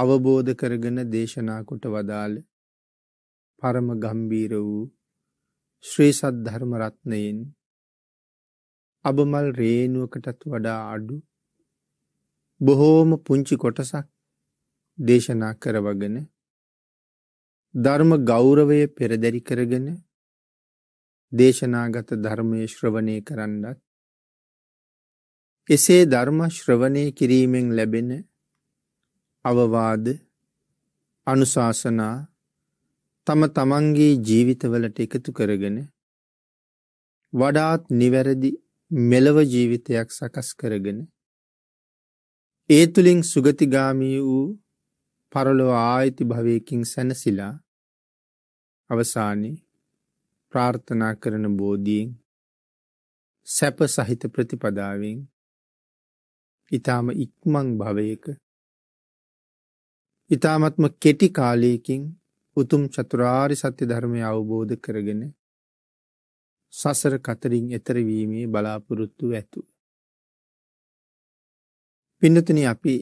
අවබෝධ කරගෙන දේශනාකොට වදාළ පරම ගම්බීර වූ ශ්‍රීසත් ධර්මරත්නයෙන් අබමල් රේනුවකටත් වඩා අඩු බොහෝම පුංචි කොටසක් දේශනා කරවගෙන ධර්ම ගෞරවය පෙරදැරි කරගෙන දේශනාගත ධර්මය ශ්‍රවණය කරන්නත් එසේ ධර්ම ශ්‍රවණය කිරීමෙන් ලැබෙන අවවාද අනුශාසනා තම තමන්ගේ ජීවිතවලට එකතු කරගෙන වඩාත් නිවැරදි මෙලව ජීවිතයක් සකස් කරගෙන ඒ තුළින් සුගතිගාමී වූ පරලොව ආයිති භවයකින් සැනසිලා අවසානයේ ප්‍රාර්ථනා කරන බෝධීෙන් සැප සහිත ප්‍රතිපදාවෙන් ඊටාම ඉක්මං භවයක ඉතාමත්ම කෙටි කාලයකින් උතුම් චතුරාරි සත්‍ය ධර්මය අවබෝධ කරගෙන සසර කතරින් එතරවීමේ බලාපොරොත්තු ඇතු. පින්නතන අපි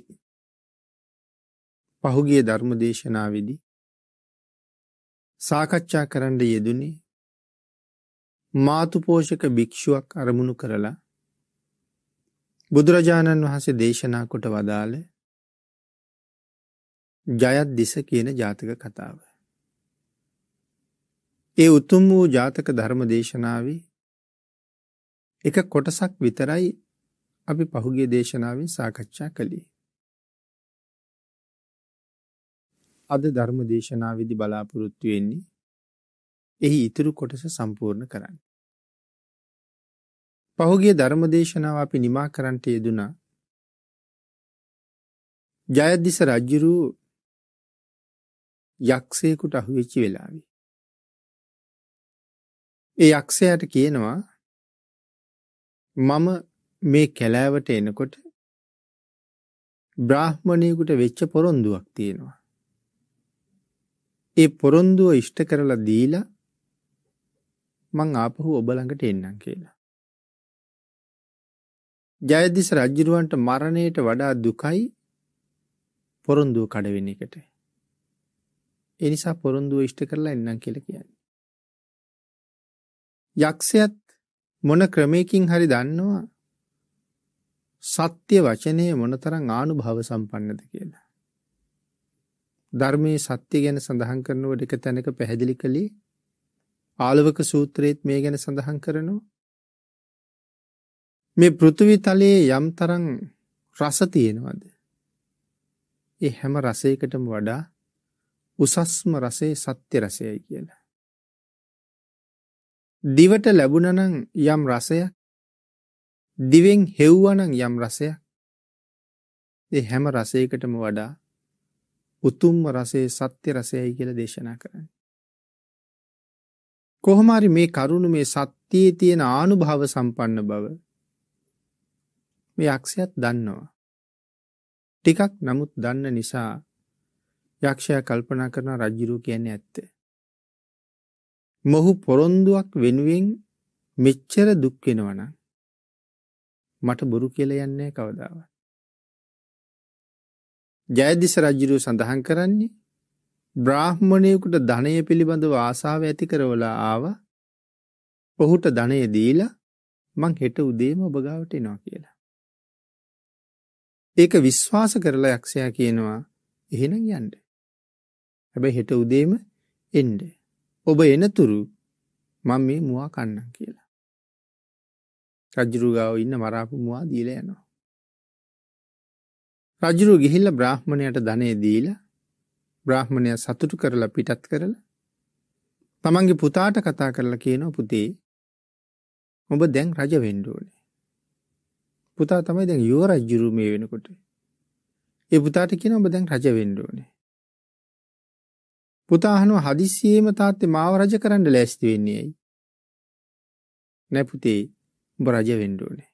පහුගිය ධර්ම දේශනාවිදි සාකච්ඡා කරන්න යෙදුනේ මාතුපෝෂක භික්‍ෂුවක් අරමුණු කරලා බුදුරජාණන් වහන්සේ දේශනා කොට වදාළ ජයත්දිස කියන ජාතක කතාව. ඒ උතුම් වූ ජාතක ධර්ම දේශනාව එක කොටසක් විතරයි අපි පහුගේ දේශනාවෙන් සාකච්ඡා කළේ. අද ධර්ම දේශනාවිදි බලාපොරොත්තු වෙන්නේ එහි ඉතුරු කොටස සම්පූර්ණ කරන්න. පහුගේ ධර්ම දේශනාව අපි නිමා කරන්ට යෙදුනා ජයදිස රජ්ජුරූ යක්ෂයෙකුට අහුවෙච්ච වෙලාවේ. ඒ යක්ෂයාට කියනවා මම මේ කැලෑවට එනකොට බ්‍රාහ්මණයෙකුට වෙච්ච පොරොන්දුවක් තියෙනවා. ඒ පොරොන්දුව ඉෂ්ට කරලා දීලා මං ආපහු ඔබ ළඟට එන්නම් කියලා. ජයදිස රජුරවන්ට මරණයට වඩා දුකයි පොරොන්දුව කඩවෙන එකට. ඒ නිසා පොරොන්දුව ඉෂ්ට කරලා එන්නම් කියලා කියන්නේ. යක්ෂයත් මොන ක්‍රමයකින් හරි දන්නවා සත්‍ය වචනේ මොනතරම් ආනුභාව සම්පන්නද කියලා. ධර්මයේ සත්‍ය ගැන සඳහන් කරනකොට එක තැනක පැහැදිලි කළේ ආලවක සූත්‍රයේත් මේ ගැන සඳහන් කරනවා මේ පෘථිවි තලයේ යම් තරම් රස තියෙනවද ඒ හැම රසයකටම වඩා උසස්ම රසේ සත්‍ය රසයයි කියලා. දිවට ලැබුණනම් යම් රසයක් දිවෙන් හෙව්වනම් යම් රසයක් ඒ හැම රසයකටම වඩා උතුම්ම රසේ සත්‍ය රසයයි කියලා දේශනා කරන්නේ. කොහොම හරි මේ කරුණ මේ සත්‍යයේ තියෙන ආනුභව සම්පන්න බව මේ යක්ෂයත් දන්නවා. ටිකක් නමුත් දන්න නිසා යක්ෂයා කල්පනා කරන රජ්ජිරු කියන්නේ ඇත්ත. මොහු පොරොන්දුවක් වෙනුවෙන් මෙච්චර දුක් වෙනවනම් මට බොරු කියලා යන්නේ කවදාවත්. ජයදිස රජ්ජිරුව සඳහන් කරන්නේ බ්‍රාහ්මණයෙකුට ධනය පිළිබඳව ආසාාව ඇති කරවලා ආව ඔහුට ධනය දීලා මං හෙට උදේම ඔබගාවට එනවා කියලා. ඒක විශ්වාස කරලා යක්ෂයා කියනවා එහෙනම් යන්ඩ. හැබැයි හෙට උදේම එන්න. ඔබ එනතුරු මම මේ මුවා කන්නම් කියලා. රජුරු ගාව ඉන්න මරාපු මුවා දීලා යනවා. රජුරු ගිහිල්ලා බ්‍රාහ්මණයට ධනෙ දීලා බ්‍රාහ්මණය සතුටු කරලා පිටත් කරලා තමන්ගේ පුතාට කතා කරලා කියනවා පුතේ ඔබ දැන් රජ වෙන්න ඕනේ. පුතා තමයි දැන් යුවරජ්ජුරු මේ වෙනකොට. ඒ පුතාට කියනවා ඔබ දැන් රජ වෙන්න ඕනේ. පුතා අහනවා හදිස්සියෙම තාත්තේ මාව රජ කරන්න ලෑස්ති වෙන්නේ ඇයි? නෑ පුතේ උඹ රජ වෙන්න ඕනේ.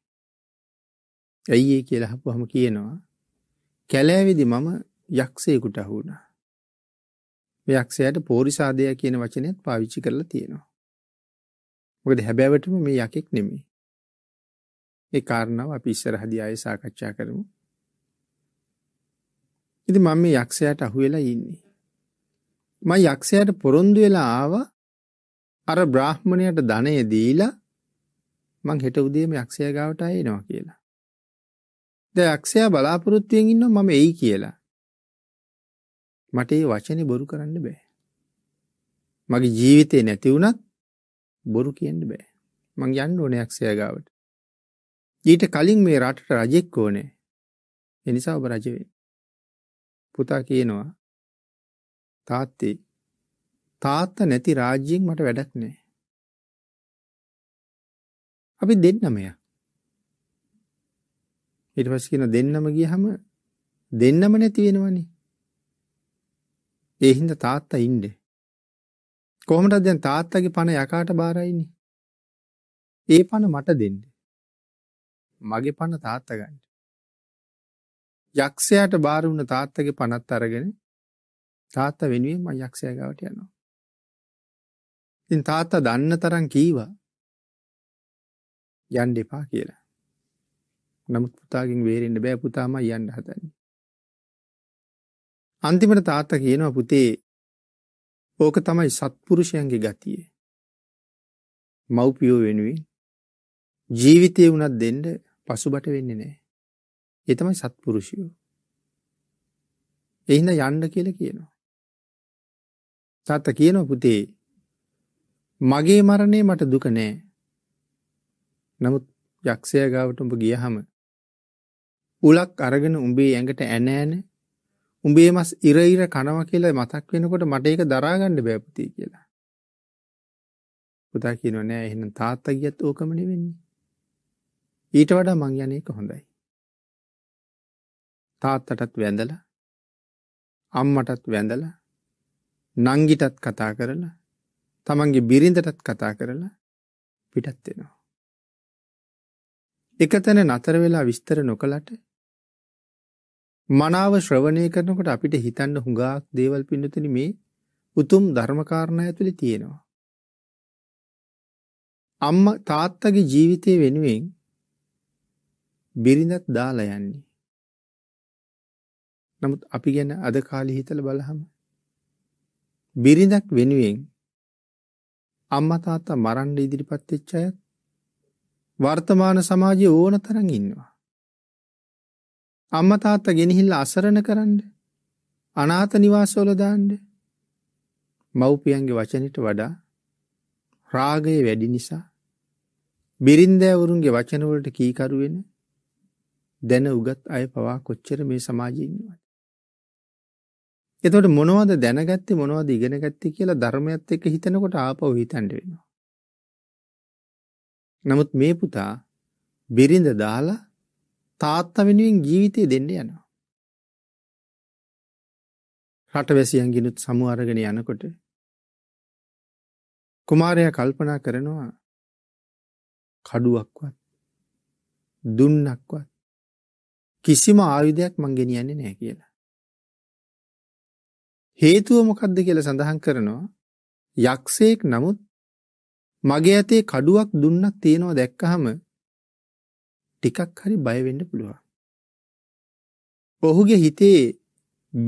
ඇයි ඒ කියලා අහපුවම කියනවා කැලෑවේදී මම යක්ෂයෙකුට අහු වුණා. මේ යක්ෂයාට පෝරිසාදය කියන වචනයත් පාවිච්චි කරලා තියෙනවා. මොකද හැබෑවටම මේ යකෙක් නෙමෙයි. ඒ කාරණාව අපි ඉස්සරහදී ආයෙ සාකච්ඡා කරමු. ඉතින් මම මේ යක්ෂයාට අහු වෙලා ඉන්නේ. මම යක්ෂයාට පොරොන්දු වෙලා ආවා අර බ්‍රාහ්මණයට ධනය දීලා මං හෙට උදේම යක්ෂයා ගාවට ආයෙනවා කියලා. දැන් යක්ෂයා බලාපොරොත්තුෙන් ඉන්නවා මම එයි කියලා. මට ඒ වචනේ බොරු කරන්න බෑ. මගේ ජීවිතේ නැති වුණත් බොරු කියන්න බෑ. මං යන්න ඕනේ යක්ෂයා ගාවට. ඊට කලින් මේ රටට රජෙක් ඕනේ. එනිසා ඔබ රජ පුතා කියනවා තාත්තේ තාත්තා නැති රාජ්‍යයෙන් මට වැඩක් නෑ. අපි දෙන්නම යා. ඊට පස්සේ කියන දෙන්නම ගියහම දෙන්නම නැති වෙනවනේ. ඒ හින්දා තාත්තා ඉන්නේ. කොහොමද දැන් තාත්තගේ පණ යකාට බාරයිනේ. ඒ පණ මට දෙන්න. මගේ පණ තාත්තා ගන්න. යක්ෂයාට බාර වුණ තාත්තගේ පණත් අරගෙන තාත්තා වෙනුවෙන් මං යක්ෂයා ගාවට යනවා. ඉතින් තාත්තා දන්න තරම් කීවා යන්න එපා කියලා. නමුත් පුතාගෙන් වේරෙන්න බෑ පුතාමයි යන්න හදන්නේ. අන්තිමට තාත්තා කියනවා පුතේ ඕක තමයි සත්පුරුෂයන්ගේ ගතිය. මව්පියෝ වෙනුවෙන් ජීවිතේ වුණත් දෙන්න පසුබට වෙන්නේ නැහැ. ඒ තමයි සත්පුරුෂයෝ. එහිඳ යන්න කියලා කියනවා. තාත්තා කියනවා පුතේ මගේ මරණය මට දුක නෑ. නමුත් යක්ෂයා ගාවට උඹ ගියහම උලක් අරගෙන උඹේ ඇඟට ඇන ඇන උඹේ මස් ඉර ඉර කනවා කියලා මතක් වෙනකොට මට ඒක දරා ගන්න බෑ පුතේ කියලා. පුතා කියනවා නෑ එහෙනම් තාත්තා ගියත් ඕකම නෙවෙන්නේ. ඊට වඩා මං යන එක හොඳයි. තාත්තටත් වැඳලා අම්මටත් වැඳලා නංගිටත් කතා කරලා තමන්ගේ බිරිඳටත් කතා කරලා පිටත් වෙනවා. එකතැන නතර වෙලා විස්තර නොකලට මනාව ශ්‍රවණය කරනකොට අපිට හිතන්න හුඟාක් දේවල් පින්නතින මේ උතුම් ධර්මකාරණය ඇතුළි තියෙනවා. අම්ම තාත්තගේ ජීවිතය වෙනුවෙන් බිරිඳත් දාලා යන්නේ. නමුත් අපි ගැන අද කාලි හිතල බලහම බිරිඳක් වෙනුවෙන් අම්මා තාත්තා මරන්න ඉදිරිපත් වෙච්ච අය වර්තමාන සමාජයේ ඕන තරම් ඉන්නවා. අම්මා තාත්තා ගෙනහිල්ලා අසරණ කරන්න අනාථ නිවාසවල දාන්න මව්පියන්ගේ වචනෙට වඩා රාගය වැඩි නිසා බිරින්දෑවරුන්ගේ වචන වලට කීකරු වෙන දැන උගත් අය පවා කොච්චර මේ සමාජයේ ඉන්නවද එතකොට මොනවද දැනගත්තේ මොනවද ඉගෙන ගත්තේ කියලා ධර්මයත් එක්ක හිතනකොට ආපහු හිතන්න වෙනවා. නමුත් මේ පුතා බිරිඳ දාලා තාත්තා වෙනුවෙන් ජීවිතේ දෙන්න යනවා. රටවැසියන්ගිනුත් සමු අරගෙන යනකොට කුමාරයා කල්පනා කරනවා කඩුවක්වත් දුන්නක්වත් කිසිම ආයුධයක් මං ගෙනියන්නේ නැහැ කියලා. හේතුව මොකක්ද කියලා සඳහන් කරනවා යක්ෂයෙක් නමුත් මගේ ඇතේ කඩුවක් දුන්නක් තියෙනවා දැක්කහම ටිකක් හරි බය වෙන්න පුළුවන්. ඔහුගේ හිතේ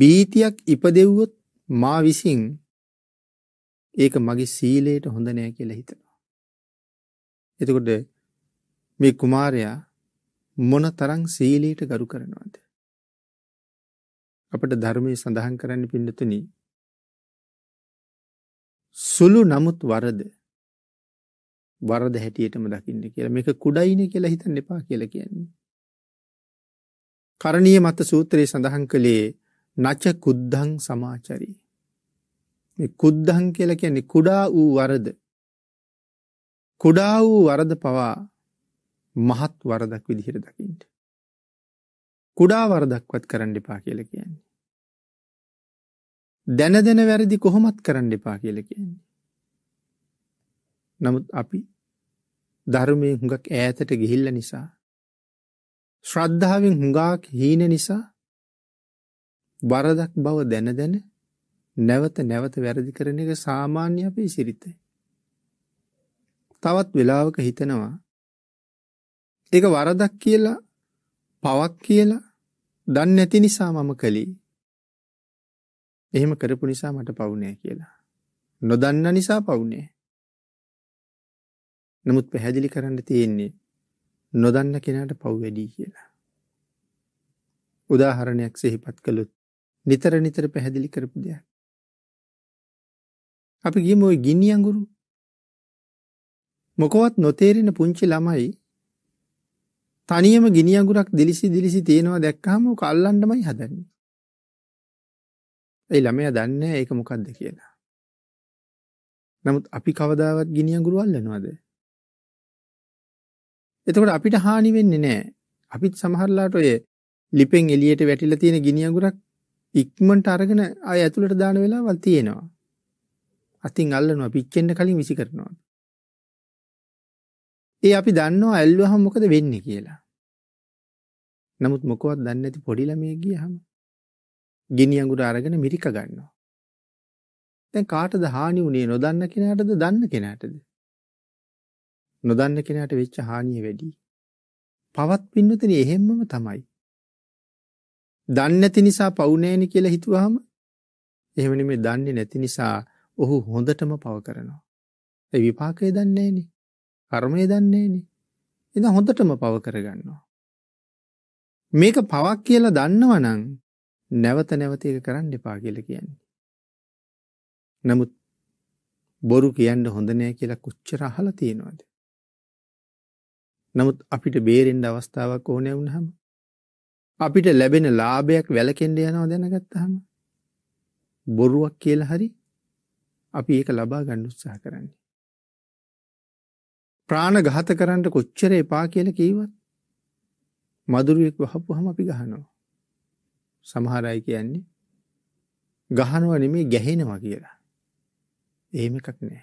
බීතියක් ඉපදෙව්වොත් මා විසින් ඒක මගේ සීලයට හොඳ නෑ කියලා හිතනවා. එතකොට මේ කුමාරයා මොන තරම් සීලයට ගරු කරනවද? අපට ධර්මයේ සඳහන් කරන්න පින්නතුනි සුළු නමුත් වරද වරද හැටියටම දකින්න කියලා මේක කුඩයිනේ කියලා හිතන්න එපා කියලා කියන්නේ. කරණීය මත සූත්‍රයේ සඳහන් කළේ නච කුද්ධං සමාචරි. මේ කුද්ධං කියලා කියන්නේ කුඩා වූ වරද. කුඩා වූ වරද පවා මහත් වරදක් විදිහට දකින්න. කුඩා වරදක්වත් කරන්න එපා කියලා කියන්නේ. දැන දැන වැරදි කොහොමත් කරන්න එපා කියලා කියන්නේ. නමුත් අපි ධර්මයෙන් හුඟක් ඈතට ගිහිල්ල නිසා ශ්‍රද්ධාවෙන් හුඟාක් හීන නිසා වරදක් බව දැන දැන නැවත නැවත වැරදි කරන එක සාමාන්‍ය අපේ සිරිතයි. තවත් වෙලාවක හිතනවා ඒක වරදක් කියලා පවක් කියලා දන්නේ නැති නිසා මම කළේ. එහෙම කරපු නිසා මට පවු නෑ කියලා. නොදන්න නිසා පවු නෑ. නමුත් පැහැදිලි කරන්න තියෙන්නේ නොදන්න කෙනාට පව් වැඩි කියලා. උදාහරණයක් සිහිපත් කළොත් නිතර නිතර පැහැදිලි කරපු දෙයක්. අපි ගියම ওই ගිනි අඟුරු මොකවත් නොතේරෙන පුංචි ළමයි තනියම ගිනි අඟුරක් දිලිසි දිලිසි තියෙනවා දැක්කහම ඔක අල්ලන්නමයි හදන්නේ. ඒ ළමයා දන්නේ ඒක මොකද්ද කියලා. නමුත් අපි කවදාවත් ගිනි අඟුරු අල්ලනවද? එතකොට අපිට හානි වෙන්නේ නැහැ. අපිත් සමහරලාට ඔය ලිපෙන් එළියට වැටිලා තියෙන ගිනි අඟුරක් ඉක්මනට අරගෙන ආය ඇතුළට දාන වෙලාවල් තියෙනවා. අතින් අල්ලනවා පිච්චෙන්න කලින් විසි කරනවා. ඒ අපි දන්නවා ඇල්ලුවහම මොකද වෙන්නේ කියලා. නමුත් මොකවත් දන්නේ නැති පොඩි ළමයෙක් ගියහම ගිනි අඟුර අරගෙන මිරික ගන්නවා. දැන් කාටද හානි වුනේ නොදන්න කෙනාටද දන්න කෙනාටද? නොදන්න කෙනාට වෙච්ච හානිය වැඩි. පවත් පින්නතනේ එහෙම්මම තමයි. දන්නේ නැති නිසා පවු නැහෙනි කියලා හිතුවාම එහෙම නෙමෙයි දන්නේ නැති නිසා ඔහු හොඳටම පව කරනවා. ඒ විපාකය දන්නේ නැහෙනේ. කර්මය දන්නේ නෑනේ. එහෙනම් හොඳටම පව කරගන්නවා. මේක පවක් කියලා දන්නවනම් නැවත නැවත ඒක කරන්න එපා කියලා කියන්නේ. නමුත් බොරු කියන්න හොඳ නෑ කියලා කොච්චර අහලා තියෙනවද? නමුත් අපිට බේරෙන්න අවස්ථාවක් ඕනේ වුණාම අපිට ලැබෙන ලාභයක් වැළකෙන්න යනවා දැනගත්තාම බොරුවක් කියලා හරි අපි ඒක ලබා ගන්න උත්සාහ කරන්නේ. ප්‍රාණඝාත කරන්න කොච්චර එපා කියලා කීවත් මදුරුවෙක් වහපුවාම අපි ගහනවා. සමහර අය කියන්නේ ගහනවා නෙමෙයි ගැහෙනවා කියලා. එහෙම එකක් නෑ.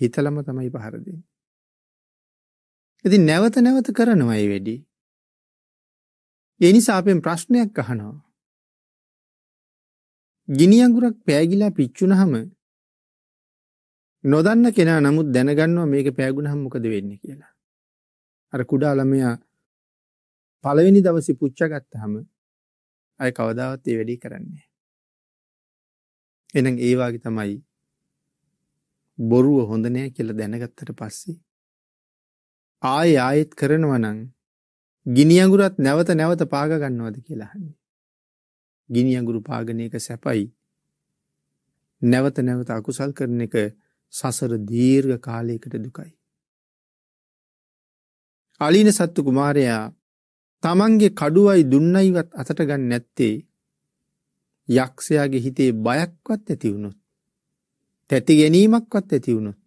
හිතලම තමයි පහර දෙන්නේ. ඉතින් නැවත නැවත කරනවා ඒ වැඩි. ඒ නිසා අපෙන් ප්‍රශ්නයක් අහනවා. ගිනි අඟුරක් පෑගිලා පිච්චුනහම නොදන්න කෙනා නමුත් දැනගන්නවා මේක පෑගුණහම මොකද වෙන්නේ කියලා. අර කුඩා ළමයා පළවෙනි දවසේ පුච්ච ගත්තාම අය කවදාවත් ඒ වැඩේ කරන්නේ එහෙනම් ඒ වාගේ තමයි බොරුව හොඳ නෑ කියලා දැනගත්තට පස්සේ ආයෙ ආයෙත් කරනවා නම් ගිනි අඟුරත් නැවත නැවත පාග ගන්නවද කියලා අහන්නේ. ගිනි අඟුරු පාගන එක සැපයි. නැවත නැවත අකුසල් කරන එක සසර දීර්ඝ කාලයකට දුකයි. අලින සත්තු කුමාරයා තමන්ගේ කඩුවයි දුන්නයිවත් අතට ගන්න නැත්තේ යක්ෂයාගේ හිතේ බයක්වත් ඇතිවුණොත් තැති ගැනීමක්වත් ඇතිවුණොත්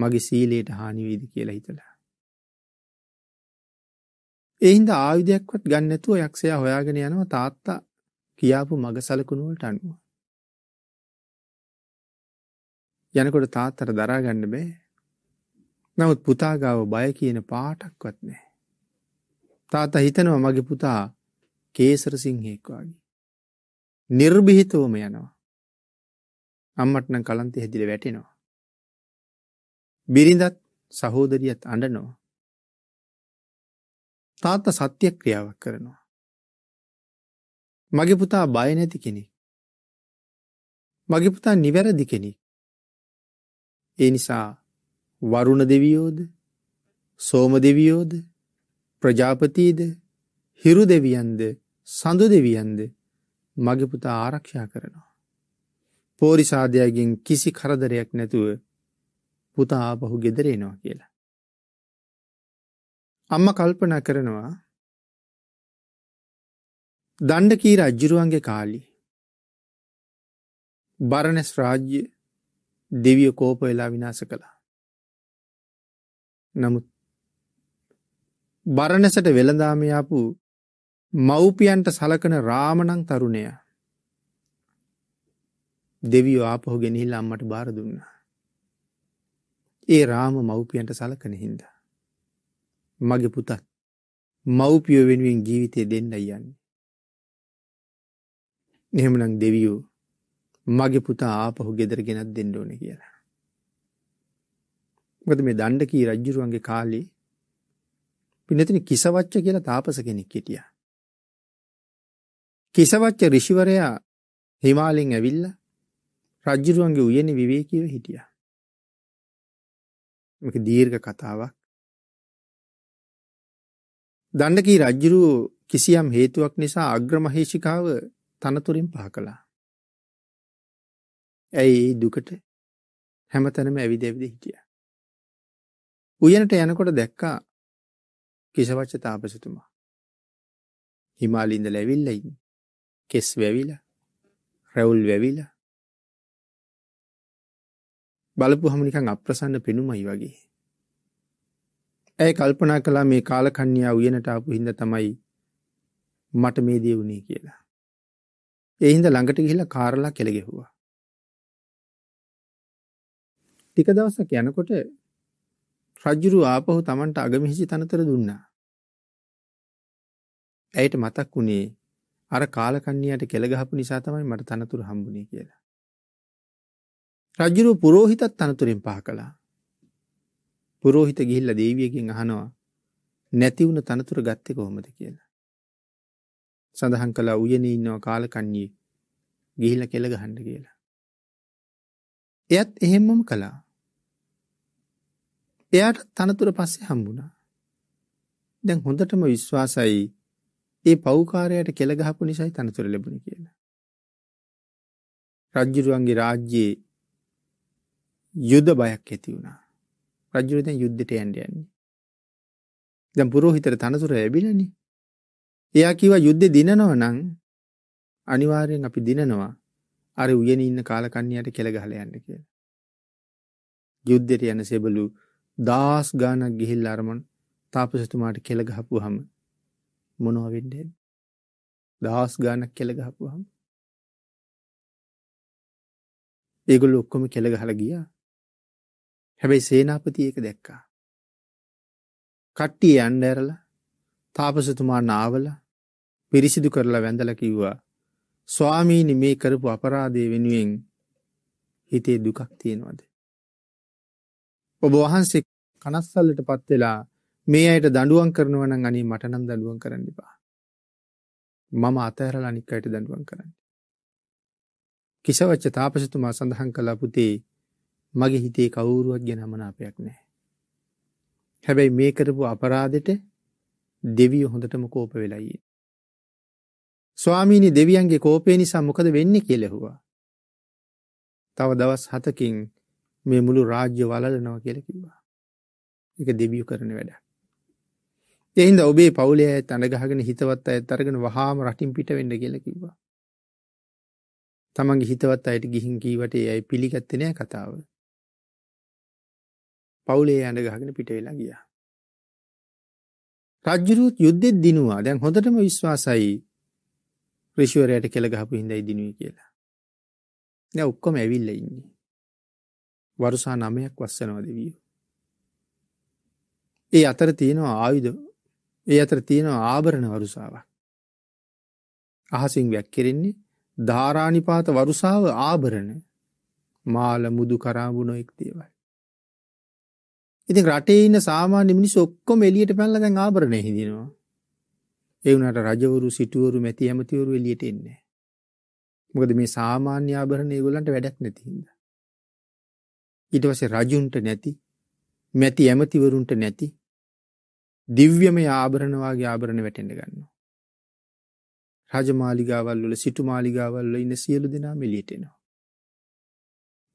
මගේ සීලයට හානිවේද කියලා හිතලා. එහින්ද ආයුධයක්වත් ගන්නැතුව යක්ෂයා හොයාගෙන යනවා තාත්තා කියාපු මග සලකුණුවලට අනුව. යනකොට තාත්තට දරා ගන්න බෑ. නමුත් පුතා ගාව බය කියන පාටක්වත් නැහැ. තාත්තා හිතනවා මගේ පුතා කේසර සිංහෙක් වගේ. නිර්භීතවම යනවා. අම්මට නම් කලන්තෙ හැදිලා වැටෙනවා. බිරිඳත් සහෝදරියත් අඬනවා. තාත්තා සත්‍ය ක්‍රියාවක් කරනවා. මගේ පුතා බය නැති කෙනෙක්. මගේ පුතා නිවැරදි කෙනෙක්. ඒ නිසා වරුණ දෙවියෝද සෝම දෙවියෝද ප්‍රජාපතීද හිරු දෙවියන්ද සඳු දෙවියන්ද මගේ පුතා ආරක්ෂා කරනවා. පෝරිසාදයගෙන් කිසි කරදරයක් නැතුව පුතා ආපහු ගෙදරේනවා කියලා. අම්ම කල්පනා කරනවා දණ්ඩකී රජ්ජුරුවන්ගේ කාලි බරණැස් රාජ්‍ය දෙවිය කෝප වෙලා විනාස කළා. නමුත් බරණැසට වෙළඳාම යාපු මව්පියන්ට සලකන රාමණං තරුණයා දෙවියෝ ආපහු ගෙනහිල්ලා අම්මට බාර දුන්නා. ඒ රාම මව්පියන්ට සලකන හින්දා. මගේ පුතත් මව්පියෝ වෙනුවෙන් ජීවිතය දෙන්න යන්නේ. එහෙමනම් දෙවියෝ මගේ පුතා ආපහු ගෙදර ගෙනත් දෙන්න ඕනේ කියලා. මොකද මේ දණ්ඩකී රජුරුවන්ගේ කාලේ පින්නතින කිසවච්ච කියලා තාපස කෙනෙක් හිටියා. කිසවච්ච ඍෂිවරයා හිමාලයෙන් ඇවිල්ලා රජුරුවන්ගේ උයනේ විවේකීව හිටියා. මේක දීර්ඝ කතාවක්. දණ්ඩකී රජුරු කිසියම් හේතුවක් නිසා අග්‍රමහේෂිකාව තනතුරින් පහ කළා. ඇයි ඒ දුකට හැමතැනම ඇවිද ඇවිද හිටියා. උයනට යනකොට දැක්කා කිසවච්ච තාපසතුමා. හිමාලින්දල ඇවිල්ලා ඉන්නේ. කෙස් වැවිලා, රැවුල් වැවිලා. බලපුවහම නිකන් අප්‍රසන්න පෙනුමයි වගේ. ඇය කල්පනා කළා මේ කාලකන්‍යා උයනට ආපු හින්දා තමයි මට මේ දේ වුණේ කියලා. ඒ හින්දා ළඟට ගිහිල්ලා කාරලා කෙල ගැහුවා. ටික දවසක් යනකොට රජුරු ආපහු Tamanට අගමිහිසි තනතර දුන්නා. ඇයට මතක් වුණේ අර කාලකන්ණියට කෙල ගහපු නිසා තමයි මට තනතුරු හම්බුනේ කියලා. රජුරු පූජිතත් තනතුරෙන් පහ කළා. පූජිත ගිහිල්ලා දේවියකින් අහනවා නැති වුණ තනතුර ගත්තේ කොහොමද කියලා. සඳහන් කළා උයනේ ඉන්නව කාලකන්ණියේ ගිහිල්ලා කෙල ගහන්න කියලා. එයත් එහෙමම කළා. එයාට තනතුර පස්සේ හම්බුණා. දැන් හොඳටම විශ්වාසයි ඒ පෞකාරයට කෙල ගහපු නිසායි තනතුර ලැබුණේ කියලා. රජුරුවන්ගේ රාජ්‍යයේ යුද බයක් ඇති වුණා. රජුරුව දැන් යුද්ධයට යන්න යන්නේ. දැන් පුරෝහිතට තනතුර ලැබිලානේ. එයා කිව්වා යුද්ධේ දිනනවා නම් අනිවාර්යෙන් අපි දිනනවා. අර උයනේ ඉන්න කාලකන්ණියට කෙල ගහලා යන්න කියලා. යුද්ධයට යන සෙබළු දාස් ගානක් ගිහිල් අරමන් තාපසතුමාට කෙළ ගහපුවහම මොනව වෙන්නේ? දාස් ගානක් කෙළ ගහපුවහම ඒගොල්ලෝ ඔක්කොම කෙළ ගහලා ගියා. හැබැයි සේනාපති ඒක දැක්කා. කට්ටිය යන්න ඇරලා තාපසතුමා නාවල පිරිසිදු කරලා වැඳලා කිව්වා ස්වාමීනි මේ කරපු අපරාධය වෙනුවෙන් හිතේ දුකක් තියෙනවද? ඔබ වහන්සේ කනස්සල්ලටපත් වෙලා මේ අයට දඬුවම් කරනවා නම් අනේ මට නම් දඬුවම් කරන්න එපා. මම අතහැරලා අනික් අයට දඬුවම් කරන්න. කිසවච්ච තාපසතුමා සඳහන් කළා පුතේ මගේ හිතේ කවුරුවත් ගැන මනාපයක් නැහැ. හැබැයි මේ කරපු අපරාධෙට දෙවියෝ හොඳටම කෝප වෙලා ඉන්නේ. ස්වාමීනි දෙවියන්ගේ කෝපය නිසා මොකද වෙන්නේ කියලා ඇහුවා. තව දවස් 7කින් මේ මුළු රාජ්‍ය වලලනවා කියලා කිව්වා. එක දෙවියු කරන වැඩ. එහින්ද ඔබේ පවුලේ ඇය තනගහගෙන හිතවත් අය තරගෙන වහාම රටින් පිට වෙන්න කියලා කිව්වා. තමන්ගේ හිතවත් අයට ගිහින් කීවට ඒ අය පිළිගත්තේ නෑ කතාව. පවුලේ ඇඬ ගහගෙන පිට වෙලා ගියා. රජ්ජුරුත් යුද්ධෙත් දිනුවා. දැන් හොඳටම විශ්වාසයි ඍෂිවරයාට කෙල ගහපු හිඳයි දිනුවේ කියලා. දැන් ඔක්කොම ඇවිල්ලා ඉන්නේ. වරුසා 9ක් වස්සනවා දෙවියෝ. ඒ අතර තියෙනවා ආයුධ ඒ අතර තියෙනවා ආභරණ වරුසාවක්. අහසින් වැක්කෙරෙන්නේ ධාරානිපාත වරුසාව ආභරණ මාල මුදු කරාබුණො එක් දේවල්. ඉතින් රටේ ඉන්න සාමාන්‍ය මිනිස්සු ඔක්කොම එළියට පැනලා දැන් ආභරණ හිඳිනවා. ඒ වුණාට රජවරු, සිටුවරු, මැති ඇමතිවරු එළියට එන්නේ මොකද මේ සාමාන්‍ය ආභරණ ඒගොල්ලන්ට වැඩක් නැති හින්දා. ඊට පස්සේ රජුන්ට නැති, මැති ඇමතිවරුන්ට නැති දිව්‍යමය ආභරණ වාගේ ආභරණ වැටෙන්න ගන්නවා. රාජමාලිගාවල් වල සිටු මාලිගාවල් වල ඉන්න සියලු දෙනා මෙළියට එනවා.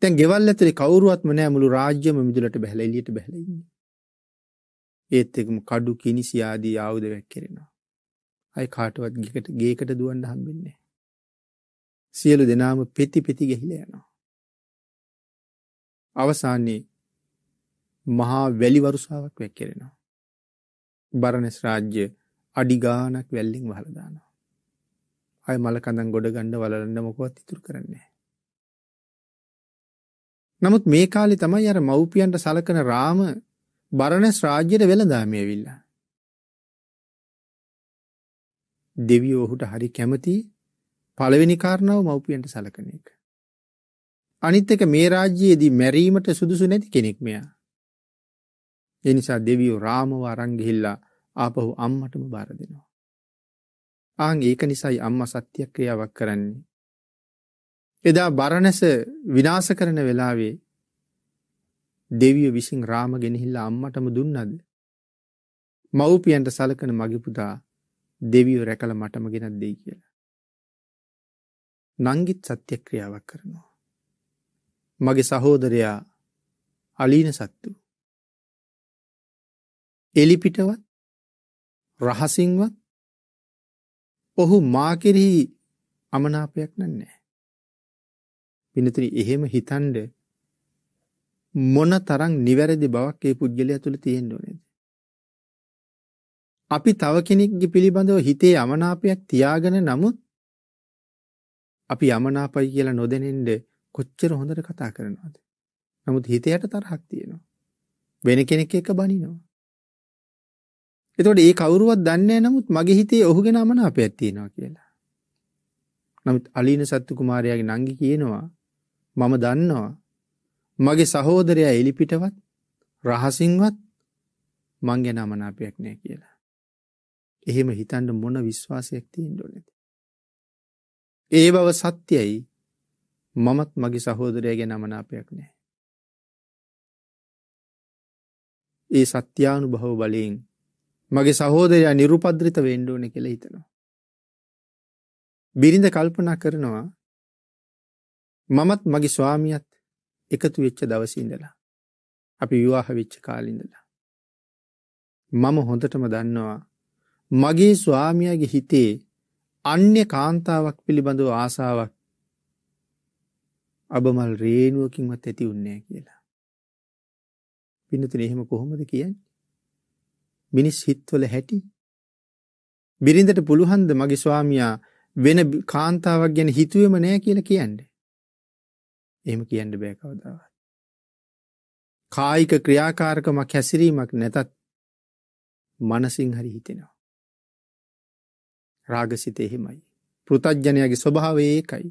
දැන් ගෙවල් ඇතුලේ කවුරුවත්ම නැහැ මුළු රාජ්‍යම මිදුලට බැහැලා එළියට බැහැලා ඉන්නේ. ඒත් එක්කම කඩු කිනිසි ආදී ආයුධ වැක්කිරෙනවා. අය කාටවත් ගේකට ගේකට දුවන්න හම්බෙන්නේ නැහැ. සියලු දෙනාම පෙති පෙති ගිහිලා යනවා. අවසානයේ මහා වැලි වරුසාවක් වැක්කිරෙනවා. බරණැස් රාජ්‍ය අඩි ගාණක් වැල්ලෙන් වහලා දානවා. අය මල කඳන් ගොඩ ගන්න වලලන්න මොකවත් ඉතුරු කරන්නේ නැහැ. නමුත් මේ කාලේ තමයි අර මව්පියන්ට සලකන රාම බරණැස් රාජ්‍යයට වෙළඳාමේ ඇවිල්ලා. දෙවියෝ ඔහුට හරි කැමති පළවෙනි කාරණාව මව්පියන්ට සලකන එක. අනිත් එක මේ රාජ්‍යයේදී මැරීමට සුදුසු නැති කෙනෙක් මෙයා. ඒ නිසා දෙවියෝ රාමව අරන් ගිහිල්ලා ආපහු අම්මටම බාර දෙනවා. ආන් ඒක නිසායි අම්මා සත්‍ය ක්‍රියාවක් කරන්නේ. එදා බරණැස විනාශ කරන වෙලාවේ දෙවියෝ විසින් රාම ගෙනහිල්ලා අම්මටම දුන්නද? මව්පියන්ට සලකන මගේ පුතා දෙවියෝ රැකලා මටම ගෙනත් දෙයි කියලා. නංගිත් සත්‍ය ක්‍රියාවක් කරනවා. මගේ සහෝදරයා අලීන සත්තු එලිපිටවත් රහසින්වත් ඔහු මා කෙරෙහි අමනාපයක් නැහැ. පිනතරි එහෙම හිතන්ඩ මොන තරම් නිවැරදි බවක් ඒ පුද්ගලයා තුළ තියෙන්න ඕනේද? අපි තව කෙනෙක්ගේ පිළිබඳව හිතේ අමනාපයක් තියාගෙන නමුත් අපි අමනාපයි කියලා නොදැනෙන්න කොච්චර හොඳට කතා කරනවද? නමුත් හිතයට තරහක් තියෙනවා. වෙන කෙනෙක් එක්ක බනිනවා. එතකොට ඒ කවුරුවත් දන්නේ නමුත් මගේ හිතේ ඔහු ගැන අමනාපයක් තියෙනවා කියලා. නමුත් අලීන සත්තු කුමාරයාගේ නංගි කියනවා මම දන්නවා මගේ සහෝදරයා එලිපිටවත් රහසින්වත් මං ගැන අමනාපයක් නැහැ කියලා. එහෙම හිතන්න මොන විශ්වාසයක් තියෙන්න ඕනේද? ඒ බව සත්‍යයි. මමත් මගේ සහෝදරය ගැන අමනාපයක් නැහැ. ඒ සත්‍යානුභව බලයෙන් මගේ සහෝදරයා නිරුපද්‍රිත වෙන්ඩෝන කෙළ හිතනවා. බිරිඳ කල්පනා කරනවා මමත් මගේ ස්වාමියත් එකතු වෙච්ච දවසින්දලා. අපි විවාහ වෙච්ච කාලින්දලා. මම හොඳටම දන්නවා මගේ ස්වාමියගේ හිතේ අන්‍ය කාන්තාවක් පිළිබඳව ආසාවක් අබමල් රේනුවකින්වත් ඇති උන්නේ කියලා. පිනතින එහෙම කොහොමද කියන්නේ? මිනිස් හිත්වල හැටි. බිරිඳට පුළුහන්ද මගේ ස්වාමියා වෙන කාන්තාවක් ගැන හිතුවෙම නෑ කියලා කියන්න. එහෙම කියන්න බෑ කවදාවත්. කායික ක්‍රියාකාරකමක් හැසිරීමක් නැතත් මනසින් හරි හිතෙනවා. රාගසිත එහෙමයි. පෘතජ්ජනයාගේ ස්වභාවය ඒකයි.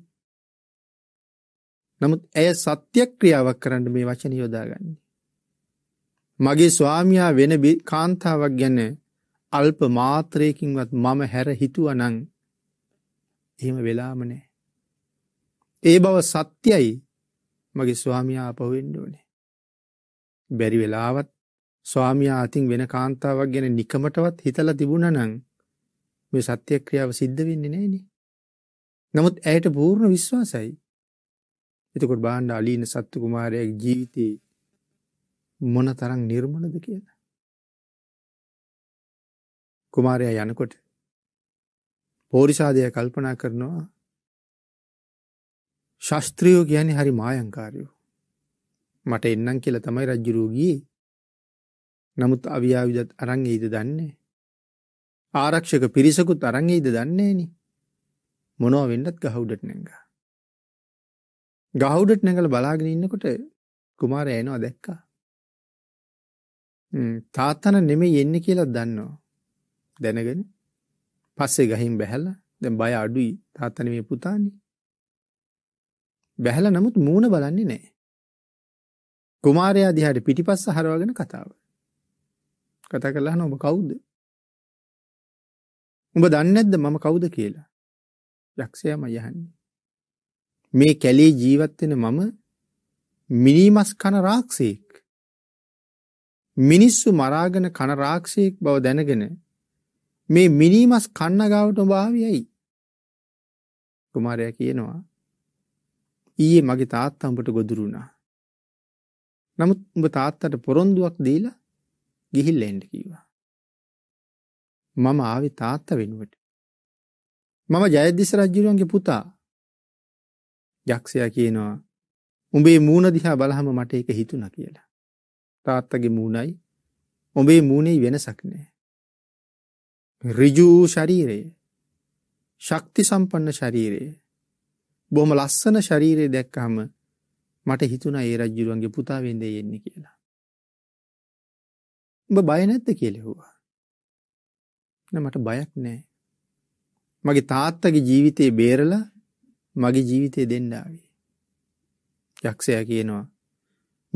නමුත් ඇය සත්‍යක්‍රියාවක් කරන්න මේ වචන යොදාගන්නේ. මගේ ස්වාමියා වෙන කාන්තාවක් ගැන අල්ප මාත්‍රයකින්වත් මම හැර හිතුවනං එහෙම වෙලාම නෑ. ඒ බව සත්‍යයි මගේ ස්වාමියා අපවෙන්න ඕනේ. බැරි වෙලාවත් ස්වාමියා අතින් වෙන කාන්තාවක් ගැන නිකමටවත් හිතලා තිබුණනං මේ සත්‍ය ක්‍රියාව සිද්ධ වෙන්නේ නෑනේ. නමුත් ඇයට පූර්ණ විශ්වාසයි. එතකොට බාණ්ඩ අලීන සත්තු කුමාරයාගේ ජීවිතේ මොන තරම් නිර්මලද කියලා. කුමාරයා යනකොට පෝරිසාදය කල්පනා කරනවා ශාස්ත්‍රියෝ කියන්නේ හරි මායංකාරයෝ. මට එන්නම් කියලා තමයි රජුරෝ ගියේ. නමුත් අවියාවිදත් අරන් එයිද දන්නේ. ආරක්ෂක පිරිසකුත් අරන් එයිද දන්නේ නේ. මොනවා වෙන්නත් ගහ උඩට නැංගා. ගහ උඩට නැගලා බලාගෙන ඉන්නකොට කුමාරයා එනවා දැක්කා. තාත්තන නෙමෙයි එන්නේ කියලා දන්නවා. දැනගෙන පස්සේ ගහින් බැහැලා දැන් බය අඩුයි තාත්තා නෙමෙයි පුතානේ. බැහැලා නමුත් මූණ බලන්නේ නැහැ. කුමාරයා දිහාට පිටිපස්ස හරවගෙන කතාව. කතා කළා නෝ ඔබ කවුද? උඹ දන්නේ නැද්ද මම කවුද කියලා? යක්ෂයාම යහන්නේ. මේ කැලේ ජීවත් වෙන මම මිනිමස් කන රාක්ෂයෙක්. මිනිස්සු මරාගෙන කන රාක්ෂියෙක් බව දැනගෙන මේ මිනිමස් කන්න ගාවට ඔබ ආවියයි කුමාරයා කියනවා ඊයේ මගේ තාත්තා උඹට ගොදුරු වුණා නමුත් උඹ තාත්තට පොරොන්දුවක් දීලා ගිහිල්ලා එන්න කිව්වා මම ආවේ තාත්තා වෙනුවට මම ජයදිස රජුරුවන්ගේ පුතා යක්ෂයා කියනවා උඹේ මූණ දිහා බලහම මට ඒක හිතුණා කියලා තාත්තගේ මූුණයි ඔබේ මූුණේ වෙනසක් නෑ. රිජූ ශරීරය ශක්ති සම්පන්න ශරීරයේ බොහම ලස්සන ශරීරය දැක්කහම මට හිතුන ඒ රජ්ජුරුවන්ගේ පුතා වෙන්දේ යෙන්නේ කියලා. උඹ බය නැත්ත කියලෙහුවා. මට බයක් නෑ. මගේ තාත්තගේ ජීවිතයේ බේරලා මගේ ජීවිතය දෙන්නාවේ. යක්ෂය කියනවා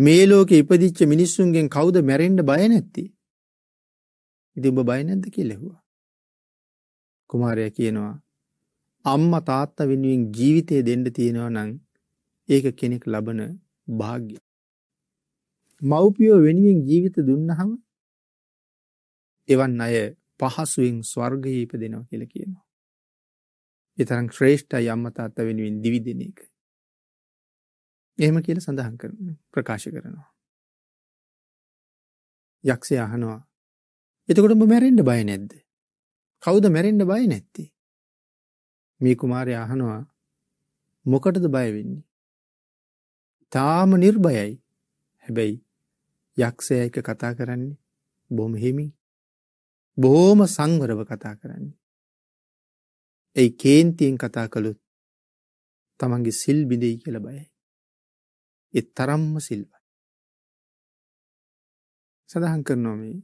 මේ ලෝකේ ඉපදිච්ච මිනිස්සුන්ගෙන් කවුද මැරෙන්න බය නැත්තේ? ඉතින් ඔබ බය නැද්ද කියලා ඇහුවා. කුමාරයා කියනවා අම්මා තාත්තා වෙනුවෙන් ජීවිතය දෙන්න තියෙනවා නම් ඒක කෙනෙක් ලබන වාග්ය. මව්පියෝ වෙනුවෙන් ජීවිත දුන්නහම එවන් අය පහසුවෙන් ස්වර්ගයේ ඉපදෙනවා කියලා කියනවා. ඒ තරම් ශ්‍රේෂ්ඨයි අම්මා තාත්තා වෙනුවෙන් දිවි දෙන එක. එහෙම කියලා සඳහන් කරන ප්‍රකාශ කරනවා. යක්ෂය අහනවා. එතකොට ඔබ මැරෙන්න බය නැද්ද? කවුද මැරෙන්න බය නැත්තේ? මේ කුමාරයා අහනවා මොකටද බය වෙන්නේ? තාම නිර්භයයි. හැබැයි යක්ෂයා එක කතා කරන්නේ බොහොම හිමින්. බොහොම සංවරව කතා කරන්නේ. ඒ කේන්තියෙන් කතා කළොත් තමන්ගේ සිල් බිඳෙයි කියලා බයයි. ඒ තරම්ම සිල්වත්. සඳහන් කරනවා මේ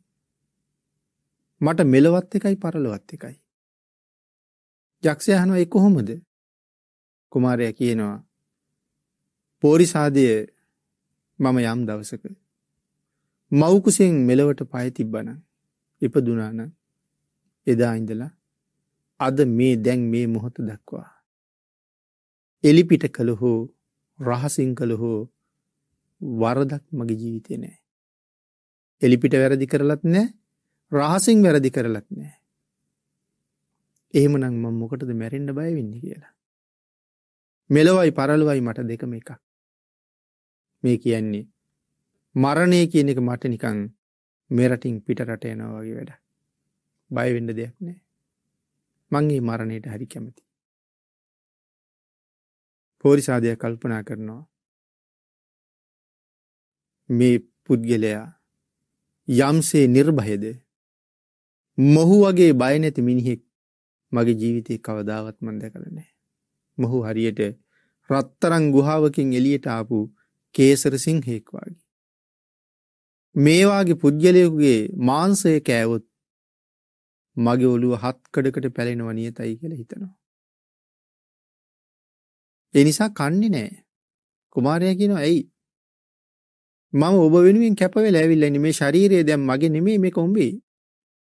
මට මෙලවත් එකයි පරලොවත් එකයි. යක්ෂයා අහනවා ඒ කොහොමද? කුමාරයා කියනවා පෝරිසාදය මම යම් දවසක මව්කුසෙන් මෙලවට පය තිබ්බනම් ඉපදුනානම් එදා ඉඳලා අද මේ දැන් මේ මොහොත දක්වා එලිපිට කළ හෝ රහසින් කළ හෝ වරදක් මගේ ජීවිතය නෑ. එලිපිට වැරදි කරලත් නෑ රහසිං වැරදි කරලත් නෑ. ඒමනං මං මොකටද මැරෙන්ඩ බය වෙන්න කියලා. මෙලවයි පරලුවයි මට දෙකම එකක්. මේ කියන්නේ. මරණය කියන එක මට නිකං මෙරටින් පිටරට යනවා වගේ වැඩ. බයවෙඩ දෙයක් නෑ. මංගේ මරණයට හරි කැමති. පෝරිසාදය කල්පනා කරනවා. මේ පුද්ගලයා යම්සේ නිර්භයද මොහු වගේ බය නැති මිනිහෙක් මගේ ජීවිතේ කවදාවත් මම දැකලා නැහැ. මොහු හරියට රත්තරන් ගුහාවකින් එළියට ආපු කේසර සිංහෙක් වගේ. මේ වාගේ පුද්ගලයෙකුගේ මාංශය කෑවොත් මගේ ඔළුව හත් කඩකට පැලෙනව නියතයි කියලා හිතනවා. ඒ නිසා කන්නේ නැහැ. කුමාරයා කියනවා ඇයි මම ඔබ වෙනුවෙන් කැප වෙලා ඇවිල්ලා ඉන්නේ මේ ශරීරය දැන් මගේ නෙමෙයි මේක උඹේ.